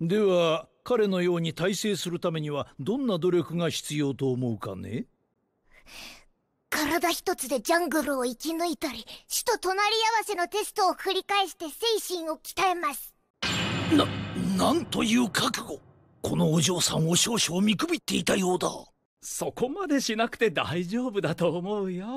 では彼のように大成するためにはどんな努力が必要と思うかね体一つでジャングルを生き抜いたり死と隣り合わせのテストを繰り返して精神を鍛えますな、なんという覚悟このお嬢さんを少々見くびっていたようだそこまでしなくて大丈夫だと思うよ